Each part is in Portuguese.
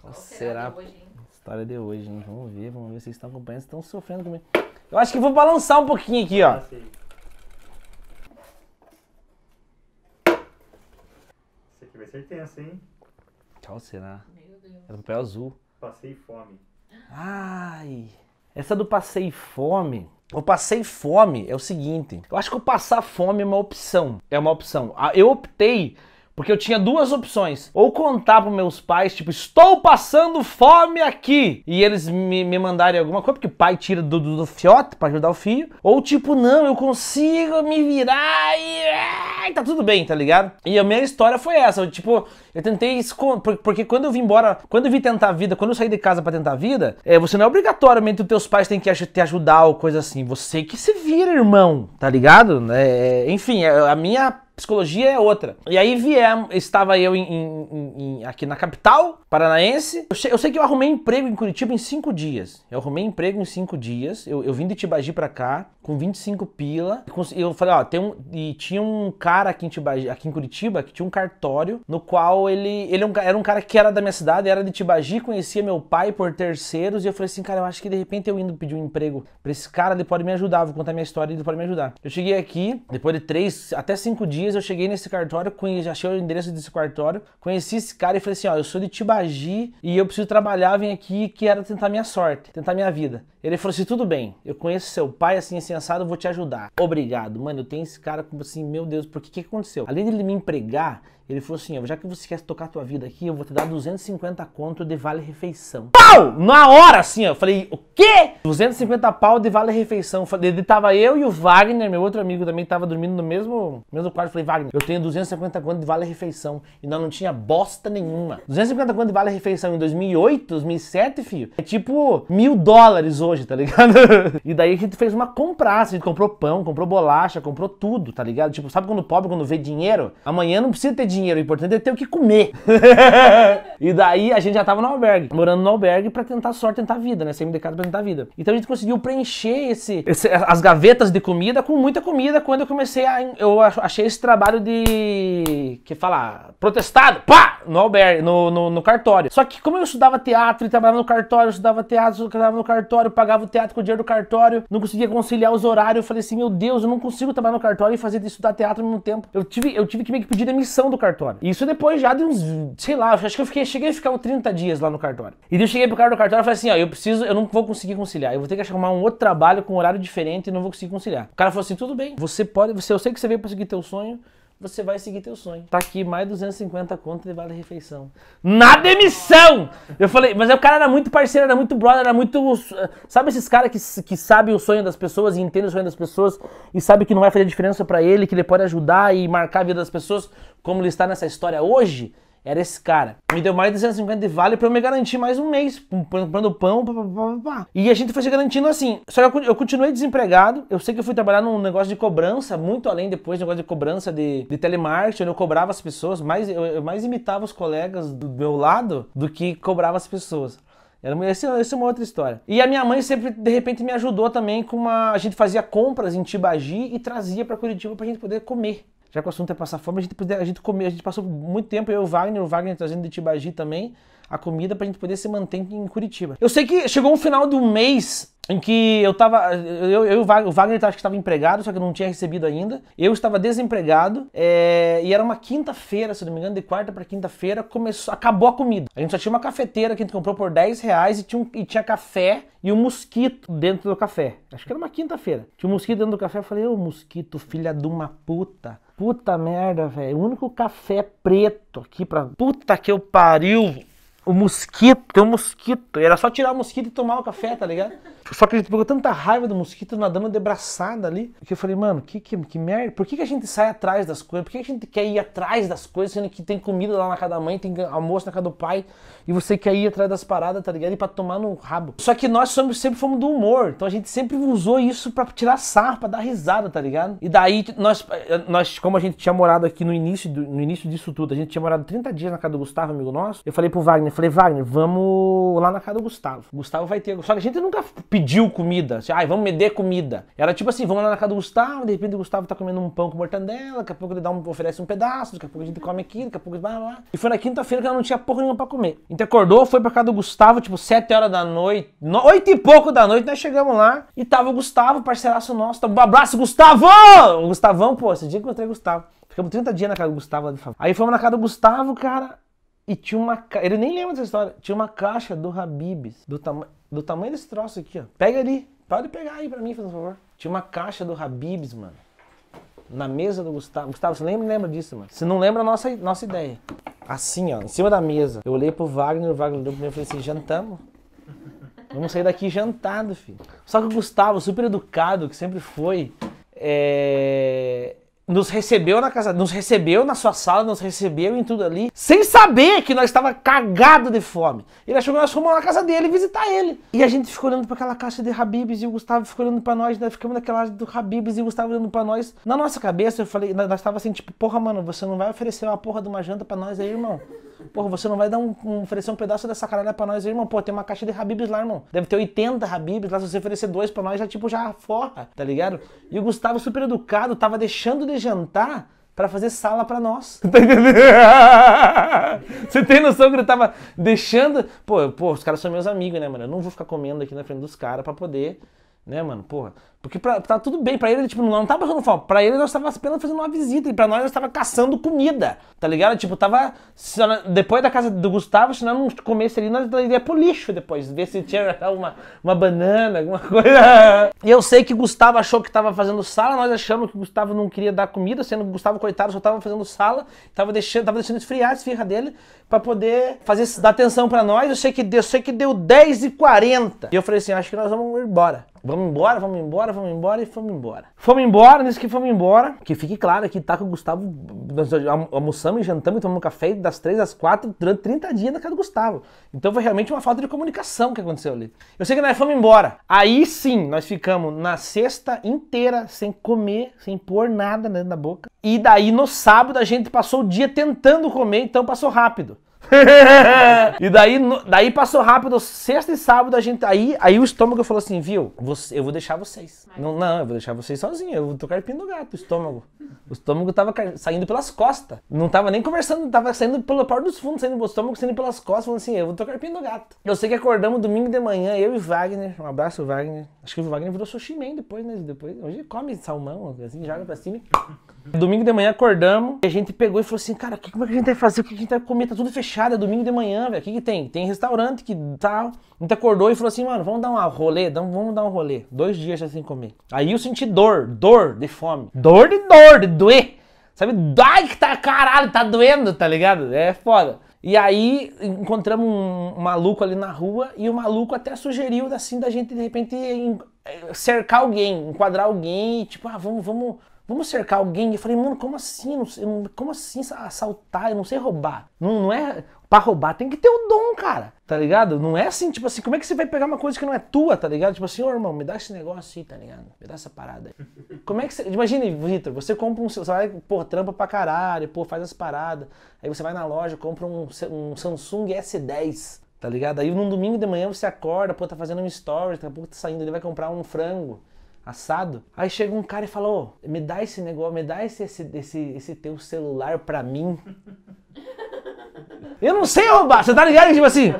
Qual, será, será hoje, história de hoje, hein? Vamos ver, vamos ver se vocês estão acompanhando, estão sofrendo comigo. Eu acho que vou balançar um pouquinho aqui, ó. Esse aqui vai ser tenso, hein? Qual será? Meu Deus. É papel azul. Passei fome. Ai. Essa do passei fome. Eu passei fome é o seguinte. Eu acho que o passar fome é uma opção. É uma opção. Ah, eu optei porque eu tinha duas opções. Ou contar para meus pais, tipo, estou passando fome aqui. E eles me, me mandarem alguma coisa, porque o pai tira do, do, do fiote para ajudar o filho. Ou tipo, não, eu consigo me virar e, tá tudo bem, tá ligado? E a minha história foi essa. Eu, tipo, eu tentei esconder. Porque quando eu vim embora, quando eu vim tentar a vida, quando eu saí de casa para tentar a vida, é, você não é obrigatoriamente os teus pais têm que te ajudar ou coisa assim. Você que se vira, irmão, tá ligado? É, é enfim, é, a minha psicologia é outra. E aí viemos, estava eu em, em, em, aqui na capital paranaense. Eu sei, eu sei, que eu arrumei emprego em Curitiba em cinco dias. Eu arrumei emprego em cinco dias. Eu, eu vim de Tibagi para cá com 25 pila. E eu falei, ó, tem um, e tinha um cara aqui em, Tibagi, aqui em Curitiba que tinha um cartório no qual ele, ele é era um cara que era da minha cidade, era de Tibagi, conhecia meu pai por terceiros. E eu falei assim, cara, eu acho que de repente eu indo pedir um emprego para esse cara, ele pode me ajudar, vou contar minha história, e ele pode me ajudar. Eu cheguei aqui, depois de três até cinco dias dias eu cheguei nesse cartório, conheci, achei o endereço desse cartório, conheci esse cara e falei assim: ó, eu sou de Tibagi e eu preciso trabalhar, vim aqui que era tentar minha sorte, tentar minha vida. Ele falou assim: tudo bem, eu conheço seu pai, assim, é assim, sensado, vou te ajudar. Obrigado. Mano, eu tenho esse cara como assim, meu Deus, por que que aconteceu? Além dele me empregar, ele falou assim, já que você quer tocar a tua vida aqui, eu vou te dar 250 conto de vale-refeição. Pau! Na hora, assim, eu falei, o quê? 250 pau de vale-refeição. Ele tava eu e o Wagner, meu outro amigo também tava dormindo no mesmo, mesmo quarto. Eu falei, Wagner, eu tenho 250 conto de vale-refeição. E nós não tinha bosta nenhuma. 250 conto de vale-refeição em 2008, 2007, filho, é tipo mil dólares hoje, tá ligado? e daí a gente fez uma compraça, a gente comprou pão, comprou bolacha, comprou tudo, tá ligado? Tipo, sabe quando o pobre, quando vê dinheiro, amanhã não precisa ter dinheiro dinheiro, o importante é ter o que comer. e daí a gente já tava no albergue, morando no albergue para tentar sorte, tentar vida, né? Sem me pra tentar vida. Então a gente conseguiu preencher esse, esse, as gavetas de comida com muita comida quando eu comecei a. Eu achei esse trabalho de. que falar? Protestado! Pá! No albergue, no, no, no cartório. Só que como eu estudava teatro e trabalhava no cartório, eu estudava teatro, eu trabalhava no cartório, pagava o teatro com o dinheiro do cartório, não conseguia conciliar os horários. Eu falei assim, meu Deus, eu não consigo trabalhar no cartório e fazer de estudar teatro ao mesmo tempo. Eu tive, eu tive que meio que pedir demissão do cartório cartório. Isso depois já de uns, sei lá, acho que eu fiquei, cheguei a ficar uns 30 dias lá no cartório. E daí eu cheguei pro cara do cartório e falei assim, ó, eu preciso, eu não vou conseguir conciliar, eu vou ter que achar um outro trabalho com um horário diferente e não vou conseguir conciliar. O cara falou assim, tudo bem, você pode, você, eu sei que você veio pra seguir teu sonho, você vai seguir teu sonho. Tá aqui mais 250 conto de vale refeição. Na demissão! Eu falei, mas é, o cara era muito parceiro, era muito brother, era muito. Eh, sabe esses caras que, que sabe o sonho das pessoas e entende o sonho das pessoas e sabe que não vai fazer diferença para ele, que ele pode ajudar e marcar a vida das pessoas, como ele está nessa história hoje? era esse cara. Me deu mais de 250 de vale pra eu me garantir mais um mês, comprando pão, pá, pá, pá, E a gente foi se garantindo assim. Só que eu continuei desempregado, eu sei que eu fui trabalhar num negócio de cobrança, muito além depois, negócio de cobrança de, de telemarketing, onde eu cobrava as pessoas, mais, eu, eu mais imitava os colegas do meu lado do que cobrava as pessoas. Era, essa, essa é uma outra história. E a minha mãe sempre, de repente, me ajudou também com uma. A gente fazia compras em Tibagi e trazia para Curitiba pra gente poder comer já que o assunto é passar fome, a gente, a gente, come a gente passou muito tempo, eu e o Wagner, o Wagner trazendo de Tibagi também, a comida pra gente poder se manter em Curitiba. Eu sei que chegou um final do mês em que eu tava. Eu, eu o Wagner, acho que estava empregado, só que eu não tinha recebido ainda. Eu estava desempregado é, e era uma quinta-feira, se não me engano, de quarta para quinta-feira, começou, acabou a comida. A gente só tinha uma cafeteira que a gente comprou por 10 reais e tinha, um, e tinha café e um mosquito dentro do café. Acho que era uma quinta-feira. Tinha um mosquito dentro do café. Eu falei, ô mosquito, filha de uma puta. Puta merda, velho. O único café preto aqui pra. Puta que eu pariu! o mosquito, tem um mosquito. Era só tirar o mosquito e tomar o café, tá ligado? Só que a gente pegou tanta raiva do mosquito nadando de braçada ali, que eu falei, mano, que, que, que merda. Por que, que a gente sai atrás das coisas? Por que a gente quer ir atrás das coisas, sendo que tem comida lá na casa da mãe, tem almoço na casa do pai, e você quer ir atrás das paradas, tá ligado? E pra tomar no rabo. Só que nós somos, sempre fomos do humor, então a gente sempre usou isso pra tirar sarro, pra dar risada, tá ligado? E daí, nós, nós como a gente tinha morado aqui no início, do, no início disso tudo, a gente tinha morado 30 dias na casa do Gustavo, amigo nosso, eu falei pro Wagner, falei, Wagner, vamos lá na casa do Gustavo. Gustavo vai ter. Só que a gente nunca pediu pediu comida. Assim, Ai, vamos me dar comida. Era tipo assim, vamos lá na casa do Gustavo, de repente o Gustavo tá comendo um pão com mortandela, daqui a pouco ele dá um, oferece um pedaço, daqui a pouco a gente come aqui, daqui a pouco... Blá, blá. E foi na quinta-feira que ela não tinha porra nenhuma pra comer. Então acordou, foi pra casa do Gustavo, tipo, sete horas da noite, no... oito e pouco da noite, nós chegamos lá e tava o Gustavo, parceiraço nosso, tava um abraço, Gustavo! O Gustavão, pô, esse dia que eu encontrei o Gustavo. Ficamos 30 dias na casa do Gustavo de Aí fomos na casa do Gustavo, cara. E tinha uma ca... Ele nem lembra dessa história. Tinha uma caixa do Habibs, do, tam, do tamanho desse troço aqui, ó. Pega ali. Pode pegar aí pra mim, por favor. Tinha uma caixa do Habibs, mano. Na mesa do Gustavo. Gustavo, você lembra, lembra disso, mano? Você não lembra a nossa, nossa ideia. Assim, ó, em cima da mesa. Eu olhei pro Wagner, o Wagner olhou pra mim e falei assim, jantamos? Vamos sair daqui jantado, filho. Só que o Gustavo, super educado, que sempre foi, é nos recebeu na casa, nos recebeu na sua sala, nos recebeu em tudo ali, sem saber que nós estava cagado de fome. Ele achou que nós fomos na casa dele visitar ele. E a gente ficou olhando para aquela caixa de Habibs e o Gustavo ficou olhando para nós, nós ficamos naquela área do Habibs e o Gustavo olhando para nós. Na nossa cabeça, eu falei, nós tava assim, tipo, porra, mano, você não vai oferecer uma porra de uma janta para nós aí, irmão? Porra, você não vai dar um, um oferecer um pedaço dessa caralha pra nós, irmão? Pô, tem uma caixa de Habibs lá, irmão. Deve ter 80 Habibs lá. Se você oferecer dois pra nós, já tipo, já forra, tá ligado? E o Gustavo, super educado, tava deixando de jantar para fazer sala para nós. Tá entendendo? Você tem noção que ele tava deixando. Pô, pô, os caras são meus amigos, né, mano? Eu não vou ficar comendo aqui na frente dos caras para poder né, mano? Porra. Porque pra, tá tudo bem. Pra ele, tipo, não, não tava passando fome. Pra ele, nós tava apenas fazendo uma visita. E pra nós, nós tava caçando comida. Tá ligado? Tipo, tava. depois da casa do Gustavo, se nós não comesse ali, nós iria pro lixo depois. Ver se tinha uma, uma banana, alguma coisa. E eu sei que Gustavo achou que tava fazendo sala. Nós achamos que Gustavo não queria dar comida, sendo que Gustavo, coitado, só tava fazendo sala. Tava deixando, tava deixando esfriar a esfirra dele pra poder fazer, dar atenção pra nós. Eu sei que, eu sei que deu 10h40. E eu falei assim: acho que nós vamos embora. Vamos embora, vamos embora, vamos embora e fomos embora. Fomos embora, nisso que fomos embora. Que fique claro aqui, tá? Que o Gustavo. Nós almoçamos, jantamos e tomamos café das três às quatro durante 30 dias na casa do Gustavo. Então foi realmente uma falta de comunicação que aconteceu ali. Eu sei que nós fomos embora. Aí sim, nós ficamos na sexta inteira sem comer, sem pôr nada dentro da boca. E daí no sábado a gente passou o dia tentando comer, então passou rápido. e daí, daí passou rápido, sexta e sábado a gente. Aí, aí o estômago falou assim: viu, eu vou deixar vocês. Não, não, eu vou deixar vocês sozinhos. Eu tô carpindo o gato, o estômago. O estômago tava saindo pelas costas. Não tava nem conversando, tava saindo pela porta dos fundos, saindo o estômago, saindo pelas costas, falando assim: eu vou tô carpindo o gato. Eu sei que acordamos domingo de manhã, eu e Wagner. Um abraço, Wagner. Acho que o Wagner virou sushi man depois, né? Depois, hoje come salmão, assim, joga pra cima e. Domingo de manhã acordamos e a gente pegou e falou assim, cara, que, como é que a gente vai fazer? O que a gente vai comer? Tá tudo fechado, é domingo de manhã, velho. O que, que tem? Tem restaurante que tal. Tá... A gente acordou e falou assim, mano, vamos dar um rolê? Vamos dar um rolê. Dois dias já sem comer. Aí eu senti dor, dor de fome. Dor de dor, de doer. Sabe? Ai que tá caralho, tá doendo, tá ligado? É foda. E aí encontramos um maluco ali na rua e o maluco até sugeriu assim da gente de repente eh, cercar alguém, enquadrar alguém, tipo, ah, vamos, vamos Vamos cercar alguém? Eu falei, mano, como assim? Como assim assaltar? Eu não sei roubar. Não, não é. Pra roubar tem que ter o dom, cara. Tá ligado? Não é assim, tipo assim, como é que você vai pegar uma coisa que não é tua, tá ligado? Tipo assim, ô oh, irmão, me dá esse negócio aí, tá ligado? Me dá essa parada aí. Como é que você. Imagine, Vitor, você compra um. Você vai, pô, trampa pra caralho, pô, faz as paradas. Aí você vai na loja, compra um, um Samsung S10 tá ligado? Aí num domingo de manhã você acorda, pô, tá fazendo um story, daqui a pouco tá saindo, ele vai comprar um frango assado. Aí chega um cara e fala: Ô, oh, me dá esse negócio, me dá esse, esse, esse, esse teu celular pra mim. Eu não sei roubar, você tá ligado? Tipo assim,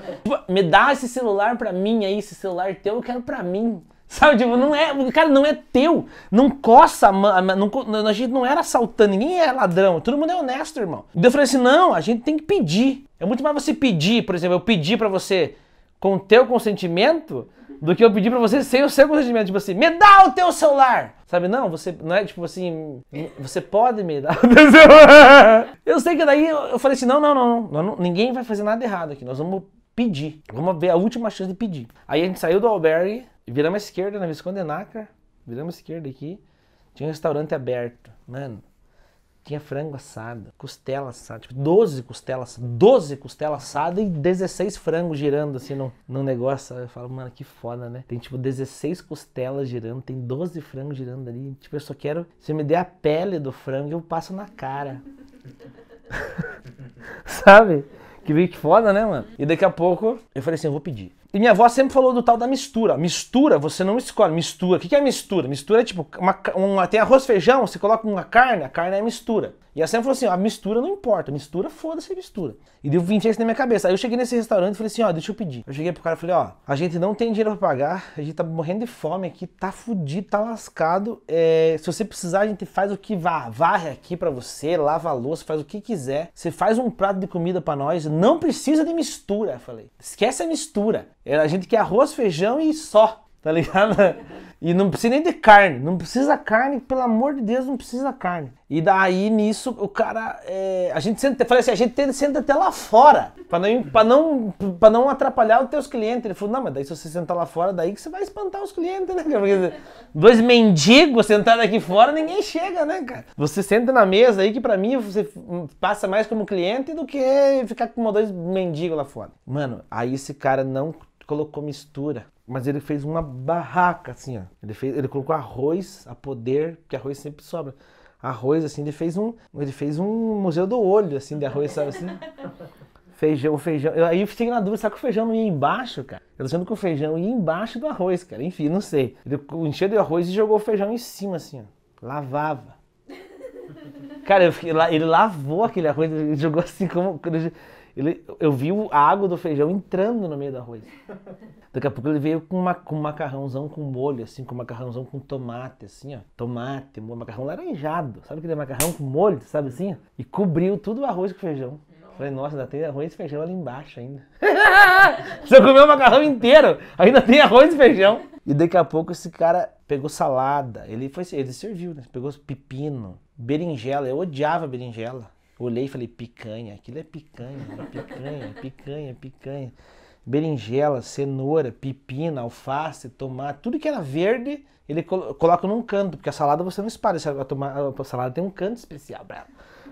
me dá esse celular pra mim aí, esse celular teu, eu quero pra mim. Sabe, tipo, não é, cara, não é teu, não coça, não, a gente não era assaltando, ninguém é ladrão, todo mundo é honesto, irmão. Daí eu falei assim, não, a gente tem que pedir. É muito mais você pedir, por exemplo, eu pedir para você com teu consentimento, do que eu pedir pra você sem o seu consentimento. Tipo assim, me dá o teu celular! Sabe, não, você não é tipo assim, você pode me dar o teu celular. Eu sei que daí eu falei assim: não, não, não, não, ninguém vai fazer nada errado aqui, nós vamos pedir. Vamos ver a última chance de pedir. Aí a gente saiu do albergue, viramos à esquerda na Visconde Nácar, viramos à esquerda aqui, tinha um restaurante aberto. Mano, tinha frango assado, costela assada, tipo 12 costelas, 12 costelas assadas e 16 frangos girando assim no, num negócio. Eu falo, mano, que foda, né? Tem tipo 16 costelas girando, tem 12 frangos girando ali. Tipo, eu só quero. Se me der a pele do frango, eu passo na cara. Sabe? Que, que foda, né, mano? E daqui a pouco eu falei assim: eu vou pedir. E minha avó sempre falou do tal da mistura. Mistura, você não escolhe. Mistura. O que é mistura? Mistura é tipo, uma, uma, tem arroz, feijão, você coloca uma carne, a carne é mistura. E a Sam falou assim: ó, a mistura não importa, mistura, foda-se a mistura. E deu 20 reais na minha cabeça. Aí eu cheguei nesse restaurante e falei assim: ó, deixa eu pedir. Eu cheguei pro cara e falei: ó, a gente não tem dinheiro pra pagar, a gente tá morrendo de fome aqui, tá fudido, tá lascado. É, se você precisar, a gente faz o que vá, varre aqui pra você, lava a louça, faz o que quiser. Você faz um prato de comida pra nós, não precisa de mistura. Eu falei: esquece a mistura. É, a gente quer arroz, feijão e só tá ligado? E não precisa nem de carne, não precisa carne, pelo amor de Deus, não precisa carne. E daí nisso o cara, é, a gente senta, falei assim, a gente senta até lá fora, para não para não para não atrapalhar os teus clientes. Ele falou: "Não, mas daí se você sentar lá fora, daí que você vai espantar os clientes, né, Porque dois mendigos sentados aqui fora, ninguém chega, né, cara? Você senta na mesa aí que para mim você passa mais como cliente do que ficar com dois mendigos lá fora. Mano, aí esse cara não colocou mistura. Mas ele fez uma barraca, assim, ó. Ele, fez, ele colocou arroz a poder, porque arroz sempre sobra. Arroz, assim, ele fez um. Ele fez um museu do olho, assim, de arroz, sabe assim? Feijão, feijão. Eu, aí eu fiquei na dúvida, será que o feijão não ia embaixo, cara? Eu tô achando que o feijão ia embaixo do arroz, cara. Enfim, não sei. Ele encheu de arroz e jogou o feijão em cima, assim, ó. Lavava. Cara, fiquei, ele lavou aquele arroz, ele jogou assim como. Ele, eu vi a água do feijão entrando no meio do arroz. Daqui a pouco ele veio com, uma, com um macarrãozão com molho, assim, com um macarrãozão com tomate, assim, ó. Tomate, molho, macarrão laranjado. Sabe que é macarrão com molho, sabe assim? E cobriu tudo o arroz com feijão. Falei, nossa, ainda tem arroz e feijão ali embaixo ainda. Você comeu o macarrão inteiro, ainda tem arroz e feijão. E daqui a pouco esse cara pegou salada, ele foi, ele serviu, né? Pegou pepino, berinjela, eu odiava berinjela. Olhei e falei, picanha, aquilo é picanha, picanha, picanha, picanha. Berinjela, cenoura, pepino, alface, tomate, tudo que era verde, ele coloca num canto, porque a salada você não espalha, a, tomada, a salada tem um canto especial para ela.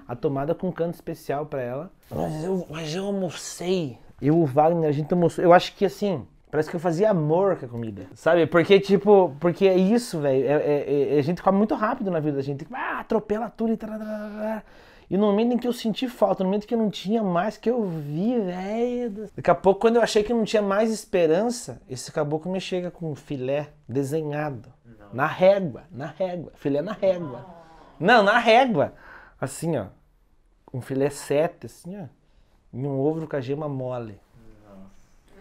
A tomada com um canto especial para ela. Mas eu, mas eu almocei. Eu, o Wagner, a gente almoçou. Eu acho que assim, Parece que eu fazia amor com a comida. Sabe? Porque, tipo, porque é isso, velho. É, é, é, a gente come muito rápido na vida da gente. Tipo, ah, atropela tudo e. Tararara. E no momento em que eu senti falta, no momento que eu não tinha mais, que eu vi, velho. Daqui a pouco, quando eu achei que não tinha mais esperança, esse caboclo me chega com um filé desenhado. Não. Na régua, na régua. Filé na régua. Não, na régua. Assim, ó. Um filé sete, assim, ó. E um ovo com a gema mole.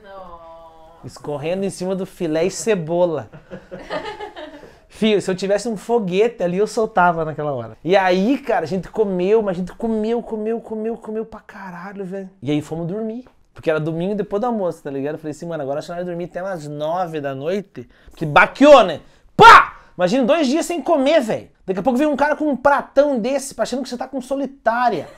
Não. Escorrendo em cima do filé e cebola. Fio, se eu tivesse um foguete ali, eu soltava naquela hora. E aí, cara, a gente comeu, mas a gente comeu, comeu, comeu, comeu pra caralho, velho. E aí fomos dormir. Porque era domingo depois do almoço, tá ligado? Eu falei assim, mano, agora a gente vai dormir até umas nove da noite. Porque baqueou, né? Pá! Imagina dois dias sem comer, velho. Daqui a pouco vem um cara com um pratão desse, achando que você tá com solitária.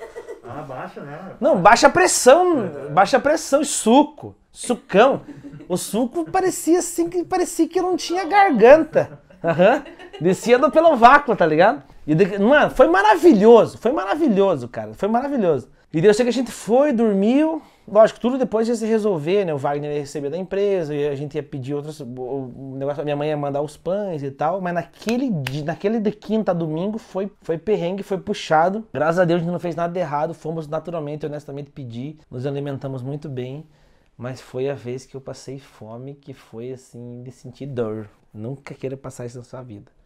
Ah, baixa, né? Não, baixa a pressão. Baixa a pressão e suco. Sucão. O suco parecia assim que parecia que eu não tinha garganta. Aham. Uhum. Descia pelo vácuo, tá ligado? E, de, mano, foi maravilhoso. Foi maravilhoso, cara. Foi maravilhoso. E deu eu sei que a gente foi, dormiu. Lógico, tudo depois ia se resolver, né? O Wagner ia receber da empresa, a gente ia pedir outros. O negócio, minha mãe ia mandar os pães e tal. Mas naquele dia, naquele de quinta a domingo, foi, foi perrengue, foi puxado. Graças a Deus a gente não fez nada de errado. Fomos naturalmente, honestamente pedir. Nos alimentamos muito bem. Mas foi a vez que eu passei fome, que foi assim, de sentir dor. Nunca queira passar isso na sua vida.